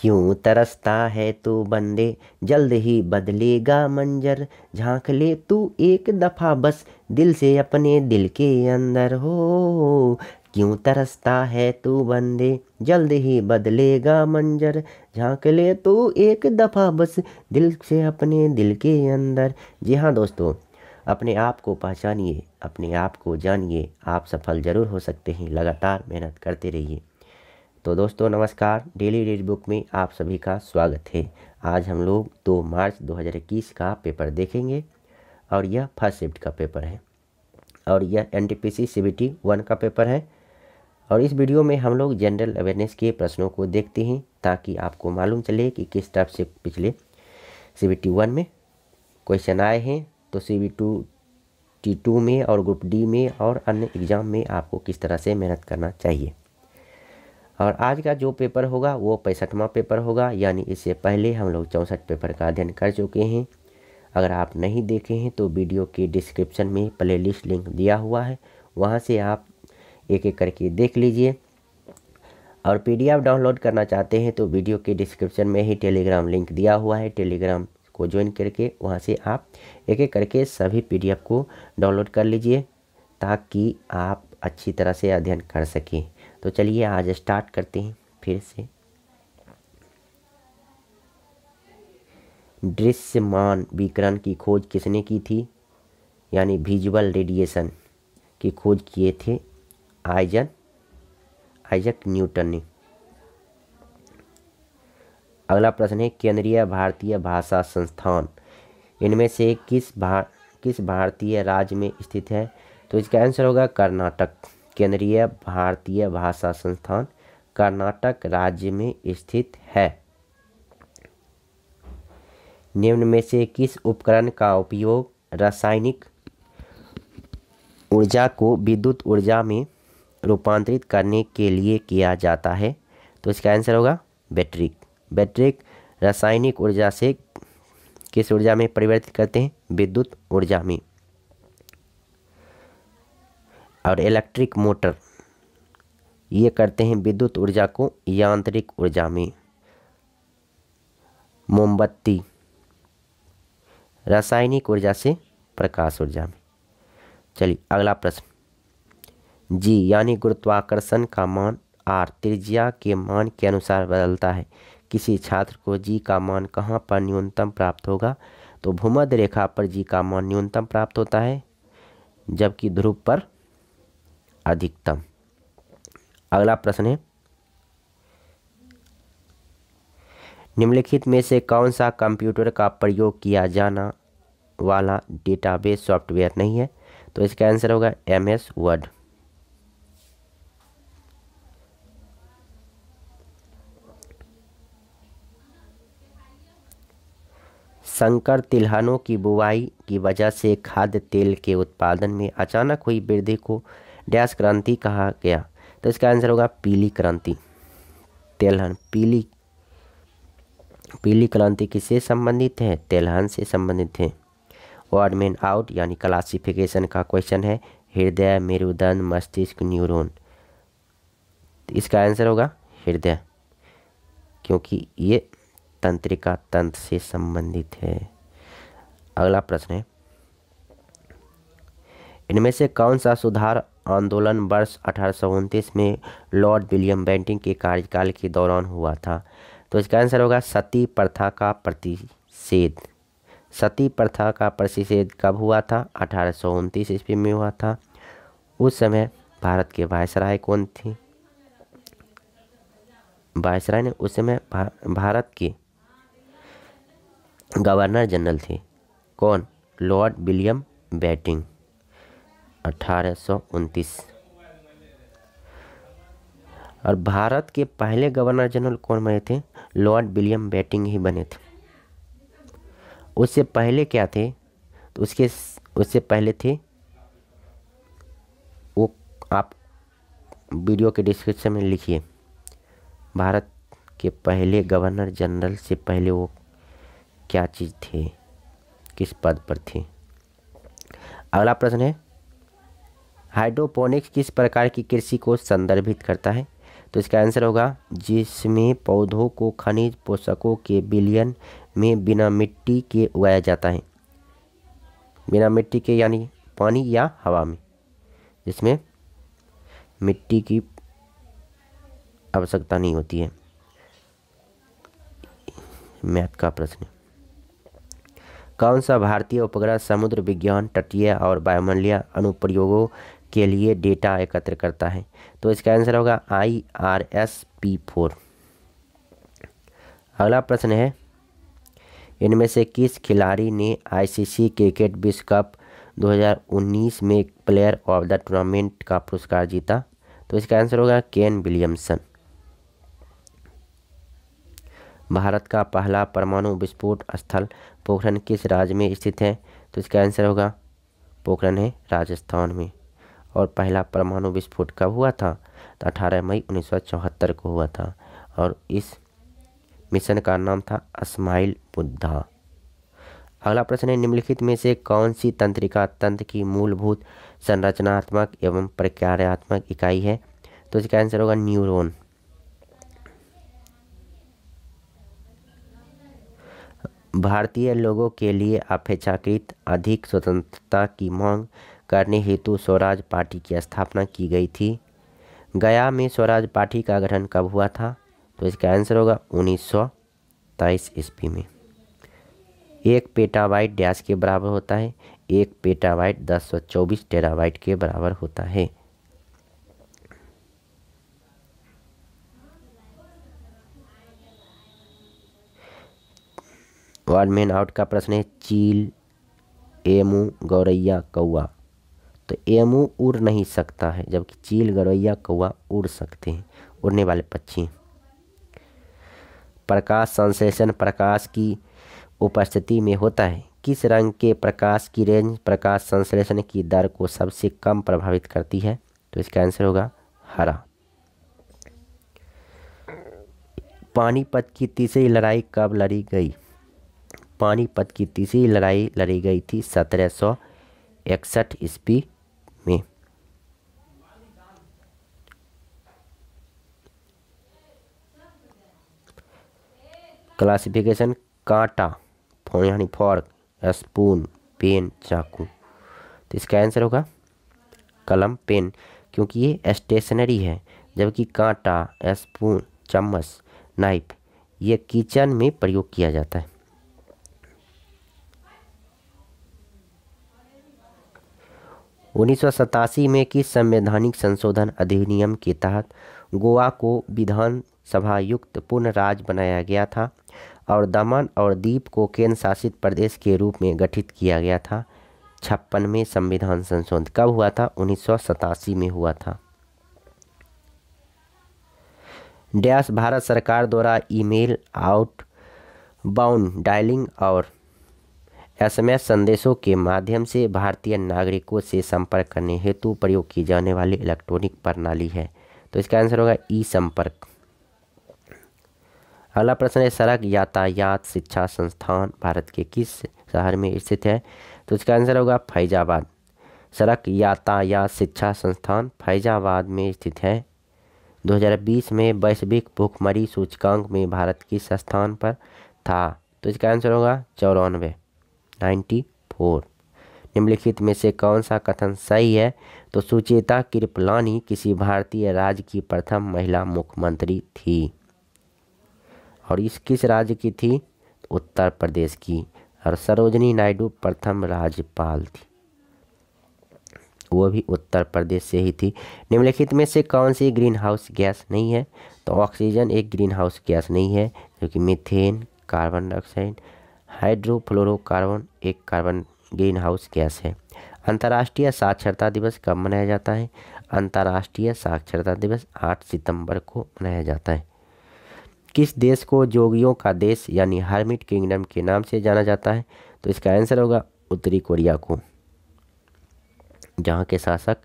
क्यों तरसता है तू बंदे जल्द ही बदलेगा मंजर झांक ले तू एक दफ़ा बस दिल से अपने दिल के अंदर हो क्यों तरसता है तू बंदे जल्द ही बदलेगा मंजर झांक ले तो एक दफ़ा बस दिल से अपने दिल के अंदर जी हाँ दोस्तों अपने आप को पहचानिए अपने आप को जानिए आप सफल ज़रूर हो सकते हैं लगातार मेहनत करते रहिए तो दोस्तों नमस्कार डेली रीड बुक में आप सभी का स्वागत है आज हम लोग 2 मार्च 2021 का पेपर देखेंगे और यह फर्स्ट शिफ्ट का पेपर है और यह N T P C C B T one का पेपर है और इस वीडियो में हम लोग जनरल अवेयरनेस के प्रश्नों को देखते हैं ताकि आपको मालूम चले कि किस टाइप से पिछले सी बी टी वन में क्वेश्चन आए हैं तो C B two T two में और ग्रुप डी में और अन्य एग्ज़ाम में आपको किस तरह से मेहनत करना चाहिए और आज का जो पेपर होगा वो पैंसठवां पेपर होगा यानी इससे पहले हम लोग चौंसठ पेपर का अध्ययन कर चुके हैं अगर आप नहीं देखे हैं तो वीडियो के डिस्क्रिप्शन में प्लेलिस्ट लिंक दिया हुआ है वहाँ से आप एक एक करके देख लीजिए और पी डाउनलोड करना चाहते हैं तो वीडियो के डिस्क्रिप्शन में ही टेलीग्राम लिंक दिया हुआ है टेलीग्राम को ज्वाइन करके वहाँ से आप एक एक करके सभी पी को डाउनलोड कर लीजिए ताकि आप अच्छी तरह से अध्ययन कर सकें तो चलिए आज स्टार्ट करते हैं फिर से दृश्यमान विकिरण की खोज किसने की थी यानी विजुअल रेडिएशन की खोज किए थे आइजन आइजक न्यूटन ने अगला प्रश्न है केंद्रीय भारतीय भाषा संस्थान इनमें से किस भार किस भारतीय राज्य में स्थित है तो इसका आंसर होगा कर्नाटक केंद्रीय भारतीय भाषा संस्थान कर्नाटक राज्य में स्थित है निम्न में से किस उपकरण का उपयोग रासायनिक ऊर्जा को विद्युत ऊर्जा में रूपांतरित करने के लिए किया जाता है तो इसका आंसर होगा बैटरी बैटरी रासायनिक ऊर्जा से किस ऊर्जा में परिवर्तित करते हैं विद्युत ऊर्जा में और इलेक्ट्रिक मोटर ये करते हैं विद्युत ऊर्जा को यांत्रिक ऊर्जा में मोमबत्ती रासायनिक ऊर्जा से प्रकाश ऊर्जा में चलिए अगला प्रश्न जी यानी गुरुत्वाकर्षण का मान आर त्रिज्या के मान के अनुसार बदलता है किसी छात्र को जी का मान कहाँ पर न्यूनतम प्राप्त होगा तो भूमध्य रेखा पर जी का मान न्यूनतम प्राप्त होता है जबकि ध्रुव पर अधिकतम अगला प्रश्न है निम्नलिखित में से कौन सा कंप्यूटर का प्रयोग किया जाना वाला डेटाबेस सॉफ्टवेयर नहीं है तो इसका आंसर होगा एम एस वर्ड शंकर तिलहनों की बुवाई की वजह से खाद्य तेल के उत्पादन में अचानक हुई वृद्धि को डैश क्रांति कहा गया तो इसका आंसर होगा पीली क्रांति तेलहन पीली पीली क्रांति किससे संबंधित है तेलहन से संबंधित है वार्ड मेन आउट यानी क्लासिफिकेशन का क्वेश्चन है हृदय मेरुदन मस्तिष्क न्यूरोन इसका आंसर होगा हृदय क्योंकि ये तंत्रिका तंत्र से संबंधित है अगला प्रश्न है इनमें से कौन सा सुधार आंदोलन वर्ष अठारह में लॉर्ड विलियम बेंटिंग के कार्यकाल के दौरान हुआ था तो इसका आंसर होगा सती प्रथा का प्रतिषेध सती प्रथा का प्रतिषेध कब हुआ था अठारह ईस्वी में हुआ था उस समय भारत के वायसराय कौन थे वायसराय ने उस समय भारत के गवर्नर जनरल थे कौन लॉर्ड विलियम बैटिंग 1829 और भारत के पहले गवर्नर जनरल कौन बने थे लॉर्ड विलियम बैटिंग ही बने थे उससे पहले क्या थे तो उसके उससे पहले थे वो आप वीडियो के डिस्क्रिप्शन में लिखिए भारत के पहले गवर्नर जनरल से पहले वो क्या चीज़ थे किस पद पर थे अगला प्रश्न है हाइड्रोपोनिक्स किस प्रकार की कृषि को संदर्भित करता है तो इसका आंसर होगा जिसमें पौधों को खनिज पोषकों के बिलियन में बिना मिट्टी के उगाया जाता है बिना मिट्टी के यानी पानी या हवा में जिसमें मिट्टी की आवश्यकता नहीं होती है मैथ का प्रश्न कौन सा भारतीय उपग्रह समुद्र विज्ञान तटीय और वायुमंडलीय अनुप्रयोगों के लिए डेटा एकत्र करता है तो इसका आंसर होगा I R S P four अगला प्रश्न है इनमें से किस खिलाड़ी ने आईसीसी क्रिकेट विश्व कप 2019 में प्लेयर ऑफ द टूर्नामेंट का पुरस्कार जीता तो इसका आंसर होगा केन विलियमसन भारत का पहला परमाणु विस्फोट स्थल पोखरण किस राज्य में स्थित है तो इसका आंसर होगा पोखरण है राजस्थान में और पहला परमाणु विस्फोट कब हुआ था तो अठारह मई उन्नीस को हुआ था और इस मिशन का नाम था स्माइल बुद्धा अगला प्रश्न है निम्नलिखित में से कौन सी तंत्रिका तंत्र की मूलभूत संरचनात्मक एवं प्रक्रियात्मक इकाई है तो इसका आंसर होगा न्यूरॉन भारतीय लोगों के लिए अपेक्षाकृत अधिक स्वतंत्रता की मांग करने हेतु स्वराज पार्टी की स्थापना की गई थी गया में स्वराज पार्टी का गठन कब हुआ था तो इसका आंसर होगा उन्नीस सौ तेईस ईस्वी में एक पेटावाइट डैस के बराबर होता है एक पेटावाइट दस सौ चौबीस टेरावाइट के बराबर होता है वन मेन आउट का प्रश्न है चील एमू गौरैया कौआ तो एमू उड़ नहीं सकता है जबकि चील गरैया कौआ उड़ सकते हैं उड़ने वाले पक्षी प्रकाश संश्लेषण प्रकाश की उपस्थिति में होता है किस रंग के प्रकाश की रेंज प्रकाश संश्लेषण की दर को सबसे कम प्रभावित करती है तो इसका आंसर होगा हरा पानीपत की तीसरी लड़ाई कब लड़ी गई पानीपत की तीसरी लड़ाई लड़ी गई थी सत्रह सौ इकसठ ईस्वी क्लासिफिकेशन कांटा यानी फॉर्क स्पून पेन चाकू तो इसका आंसर होगा कलम पेन क्योंकि ये स्टेशनरी है जबकि कांटा स्पून चम्मच नाइफ ये किचन में प्रयोग किया जाता है उन्नीस में की संवैधानिक संशोधन अधिनियम के तहत गोवा को विधान सभायुक्त पूर्ण राज बनाया गया था और दमन और दीप को केंद्र शासित प्रदेश के रूप में गठित किया गया था छप्पनवें संविधान संशोधन कब हुआ था उन्नीस में हुआ था डैश भारत सरकार द्वारा ईमेल आउट बाउंड डायलिंग और एसएमएस संदेशों के माध्यम से भारतीय नागरिकों से संपर्क करने हेतु प्रयोग की जाने वाली इलेक्ट्रॉनिक प्रणाली है तो इसका आंसर होगा ई संपर्क अगला प्रश्न है सड़क यातायात शिक्षा संस्थान भारत के किस शहर में स्थित है तो इसका आंसर होगा फैजाबाद सड़क यातायात शिक्षा संस्थान फैजाबाद में स्थित है 2020 में वैश्विक भूखमरी सूचकांक में भारत किस स्थान पर था तो इसका आंसर होगा चौरानवे नाइन्टी फोर निम्नलिखित में से कौन सा कथन सही है तो सुचेता कृपलानी किसी भारतीय राज्य की प्रथम महिला मुख्यमंत्री थी और इस किस राज्य की थी उत्तर प्रदेश की और सरोजनी नायडू प्रथम राज्यपाल थी वो भी उत्तर प्रदेश से ही थी निम्नलिखित में से कौन सी ग्रीन हाउस गैस नहीं है तो ऑक्सीजन एक ग्रीन हाउस गैस नहीं है क्योंकि मीथेन कार्बन डाइऑक्साइड हाइड्रोफ्लोरोकार्बन एक कार्बन ग्रीन हाउस गैस है अंतर्राष्ट्रीय साक्षरता दिवस कब मनाया जाता है अंतर्राष्ट्रीय साक्षरता दिवस आठ सितंबर को मनाया जाता है किस देश को जोगियों का देश यानी हर्मिट किंगडम के नाम से जाना जाता है तो इसका आंसर होगा उत्तरी कोरिया को जहाँ के शासक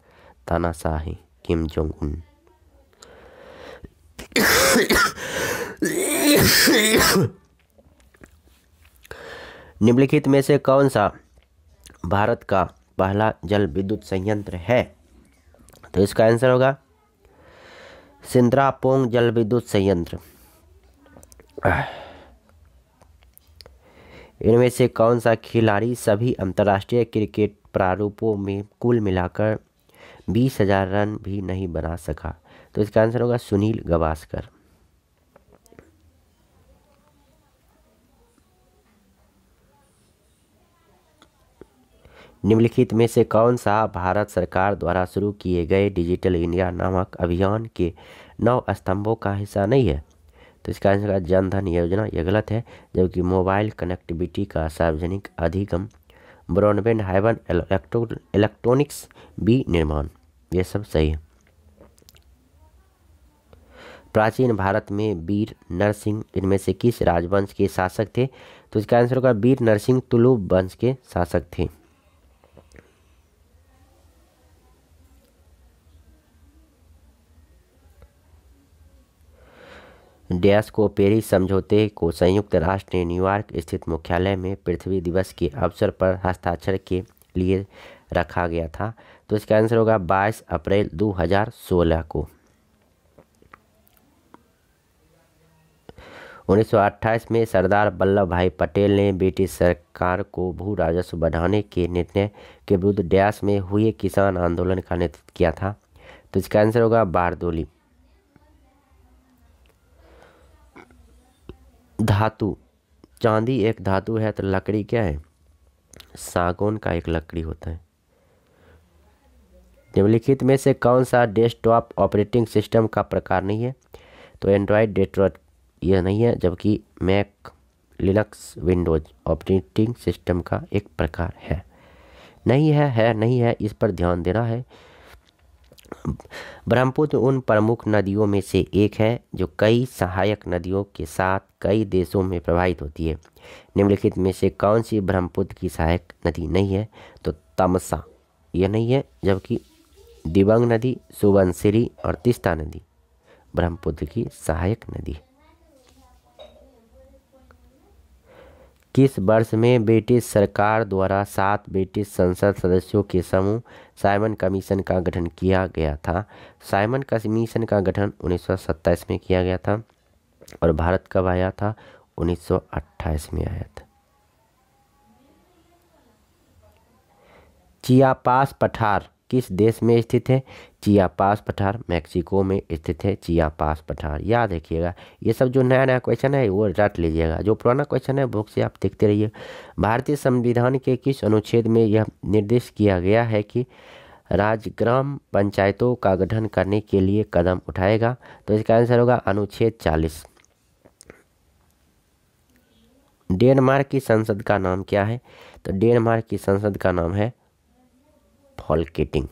तानाशाही किम जोंग उन निम्नलिखित में से कौन सा भारत का पहला जल विद्युत संयंत्र है तो इसका आंसर होगा सिंद्रापोंग जल विद्युत संयंत्र इनमें से कौन सा खिलाड़ी सभी अंतर्राष्ट्रीय क्रिकेट प्रारूपों में कुल मिलाकर बीस हजार रन भी नहीं बना सका तो इसका आंसर होगा सुनील गवास्कर निम्नलिखित में से कौन सा भारत सरकार द्वारा शुरू किए गए डिजिटल इंडिया नामक अभियान के नौ स्तंभों का हिस्सा नहीं है तो इसका आंसर का जनधन योजना यह गलत है जबकि मोबाइल कनेक्टिविटी का सार्वजनिक अधिगम ब्रॉडबैंड हाइबन इलेक्ट्रॉनिक्स बी निर्माण ये सब सही है प्राचीन भारत में वीर नरसिंह इनमें से किस राजवंश के शासक थे तो इसका आंसर होगा वीर नरसिंह तुलु वंश के शासक थे डैश को पेरिस समझौते को संयुक्त राष्ट्र ने न्यूयॉर्क स्थित मुख्यालय में पृथ्वी दिवस के अवसर पर हस्ताक्षर के लिए रखा गया था तो इसका आंसर होगा 22 अप्रैल 2016 को 1928 में सरदार वल्लभ भाई पटेल ने ब्रिटिश सरकार को भू राजस्व बढ़ाने के निर्णय के विरुद्ध डैश में हुए किसान आंदोलन का नेतृत्व किया था तो इसका आंसर होगा बारदोली धातु चांदी एक धातु है तो लकड़ी क्या है सागौन का एक लकड़ी होता है निम्नलिखित में से कौन सा डेस्कटॉप ऑपरेटिंग सिस्टम का प्रकार नहीं है तो एंड्रॉयड डेस्कटॉप यह नहीं है जबकि Mac Linux Windows operating system का एक प्रकार है नहीं है है नहीं है इस पर ध्यान देना है ब्रह्मपुत्र उन प्रमुख नदियों में से एक है जो कई सहायक नदियों के साथ कई देशों में प्रवाहित होती है निम्नलिखित में से कौन सी ब्रह्मपुत्र की सहायक नदी नहीं है तो तमसा यह नहीं है जबकि दिबंग नदी सुबनसिरी और तिस्ता नदी ब्रह्मपुत्र की सहायक नदी है किस वर्ष में ब्रिटिश सरकार द्वारा सात ब्रिटिश संसद सदस्यों के समूह साइमन कमीशन का गठन किया गया था साइमन कमीशन का गठन 1927 में किया गया था और भारत कब आया था 1928 में आया था चियापास पठार किस देश में स्थित है चिया पास पठार मैक्सिको में स्थित है चिया पास पठार याद रखिएगा ये सब जो नया नया क्वेश्चन है वो रट लीजिएगा जो पुराना क्वेश्चन है बुक से आप देखते रहिए भारतीय संविधान के किस अनुच्छेद में यह निर्देश किया गया है कि राज्य ग्राम पंचायतों का गठन करने के लिए कदम उठाएगा तो इसका आंसर होगा अनुच्छेद चालीस डेनमार्क की संसद का नाम क्या है तो डेनमार्क की संसद का नाम है केटिंग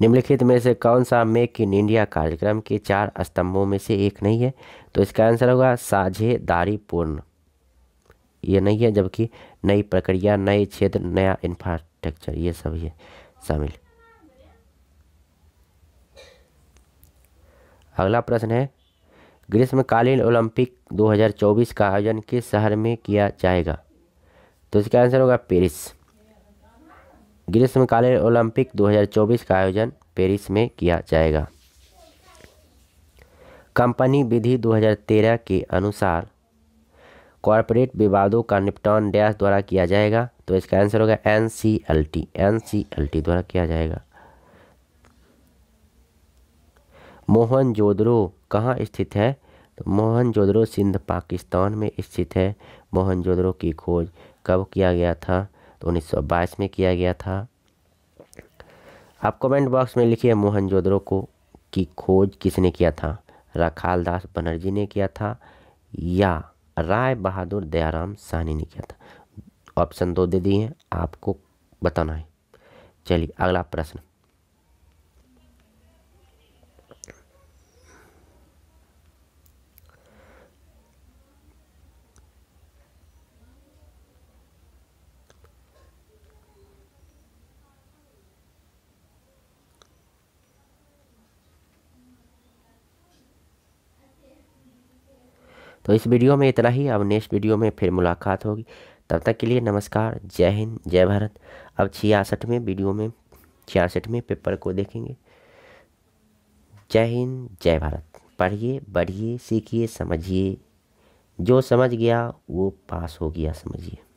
निम्नलिखित में से कौन सा मेक इन इंडिया कार्यक्रम के चार स्तंभों में से एक नहीं है तो इसका आंसर होगा साझेदारी पूर्ण ये नहीं है जबकि नई प्रक्रिया नए क्षेत्र नया इंफ्रास्ट्रक्चर ये सब ये शामिल अगला प्रश्न है ग्रीष्मकालीन ओलंपिक 2024 का आयोजन किस शहर में किया जाएगा तो इसका आंसर होगा पेरिस ग्रीष्मकालीन ओलंपिक 2024 का आयोजन पेरिस में किया जाएगा कंपनी विधि 2013 के अनुसार कॉरपोरेट विवादों का निपटान डैश द्वारा किया जाएगा तो इसका आंसर होगा N C L T N C L T द्वारा किया जाएगा मोहन जोदड़ो कहाँ स्थित है तो मोहनजोदड़ो सिंध पाकिस्तान में स्थित है मोहनजोदड़ो की खोज कब किया गया था तो 1922 में किया गया था आप कमेंट बॉक्स में लिखिए मोहनजोदड़ो को की खोज किसने किया था रखाल दास बनर्जी ने किया था या राय बहादुर दयाराम सहनी ने किया था ऑप्शन दो दे दिए आपको बताना है चलिए अगला प्रश्न तो इस वीडियो में इतना ही अब नेक्स्ट वीडियो में फिर मुलाकात होगी तब तक के लिए नमस्कार जय हिंद जय भारत अब छियासठवें वीडियो में छियासठवें पेपर को देखेंगे जय हिंद जय भारत पढ़िए बढ़िए सीखिए समझिए जो समझ गया वो पास हो गया समझिए